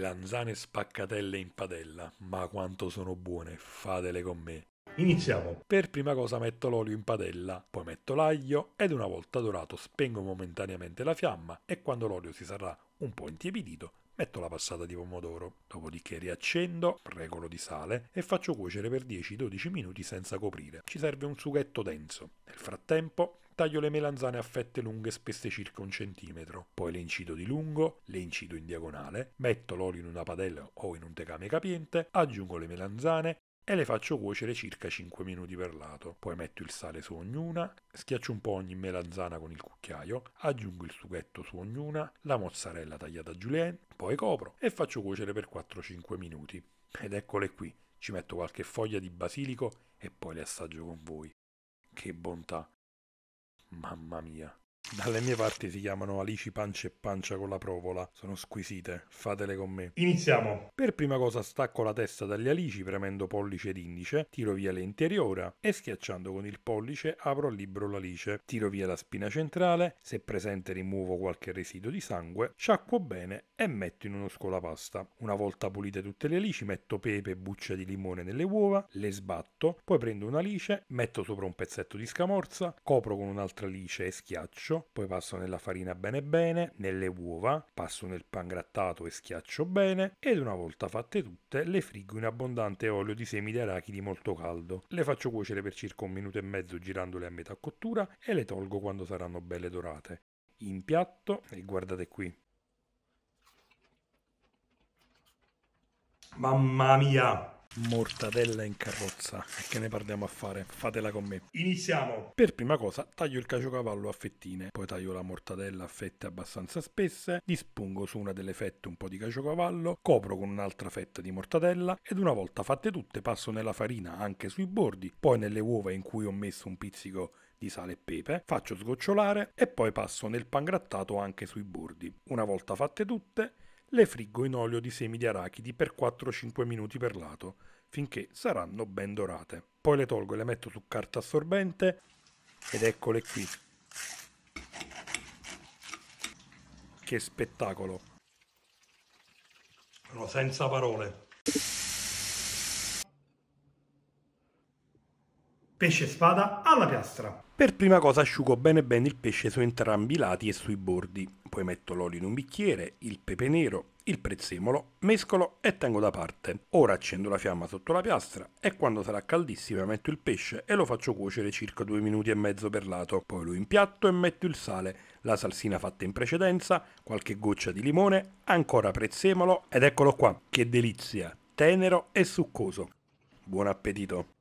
melanzane spaccatelle in padella, ma quanto sono buone, fatele con me. Iniziamo! Per prima cosa metto l'olio in padella, poi metto l'aglio ed una volta dorato spengo momentaneamente la fiamma e quando l'olio si sarà un po' intiepidito metto la passata di pomodoro, dopodiché riaccendo, regolo di sale e faccio cuocere per 10-12 minuti senza coprire. Ci serve un sughetto denso. Nel frattempo taglio le melanzane a fette lunghe spesse circa un centimetro, poi le incido di lungo, le incido in diagonale, metto l'olio in una padella o in un tegame capiente, aggiungo le melanzane e le faccio cuocere circa 5 minuti per lato. Poi metto il sale su ognuna, schiaccio un po' ogni melanzana con il cucchiaio, aggiungo il sughetto su ognuna, la mozzarella tagliata a julienne, poi copro e faccio cuocere per 4-5 minuti. Ed eccole qui, ci metto qualche foglia di basilico e poi le assaggio con voi. Che bontà! Mamma mia. Dalle mie parti si chiamano alici pancia e pancia con la provola. Sono squisite, fatele con me. Iniziamo. Per prima cosa stacco la testa dalle alici premendo pollice ed indice, tiro via le interiora e schiacciando con il pollice apro al libro l'alice. Tiro via la spina centrale, se presente rimuovo qualche residuo di sangue, sciacquo bene e metto in uno scolapasta. Una volta pulite tutte le alici metto pepe e buccia di limone nelle uova, le sbatto, poi prendo un'alice, metto sopra un pezzetto di scamorza, copro con un'altra alice e schiaccio poi passo nella farina bene bene, nelle uova, passo nel pan grattato e schiaccio bene ed una volta fatte tutte le frigo in abbondante olio di semi di arachidi molto caldo. Le faccio cuocere per circa un minuto e mezzo girandole a metà cottura e le tolgo quando saranno belle dorate. In piatto e guardate qui. Mamma mia! mortadella in carrozza. Che ne parliamo a fare? Fatela con me. Iniziamo! Per prima cosa taglio il caciocavallo a fettine, poi taglio la mortadella a fette abbastanza spesse, dispongo su una delle fette un po' di caciocavallo, copro con un'altra fetta di mortadella ed una volta fatte tutte passo nella farina anche sui bordi, poi nelle uova in cui ho messo un pizzico di sale e pepe, faccio sgocciolare e poi passo nel pangrattato anche sui bordi. Una volta fatte tutte le friggo in olio di semi di arachidi per 4-5 minuti per lato, finché saranno ben dorate. Poi le tolgo e le metto su carta assorbente ed eccole qui. Che spettacolo! Sono senza parole. pesce spada alla piastra. Per prima cosa asciugo bene bene il pesce su entrambi i lati e sui bordi, poi metto l'olio in un bicchiere, il pepe nero, il prezzemolo, mescolo e tengo da parte. Ora accendo la fiamma sotto la piastra e quando sarà caldissima metto il pesce e lo faccio cuocere circa 2 minuti e mezzo per lato, poi lo impiatto e metto il sale, la salsina fatta in precedenza, qualche goccia di limone, ancora prezzemolo ed eccolo qua, che delizia, tenero e succoso. Buon appetito!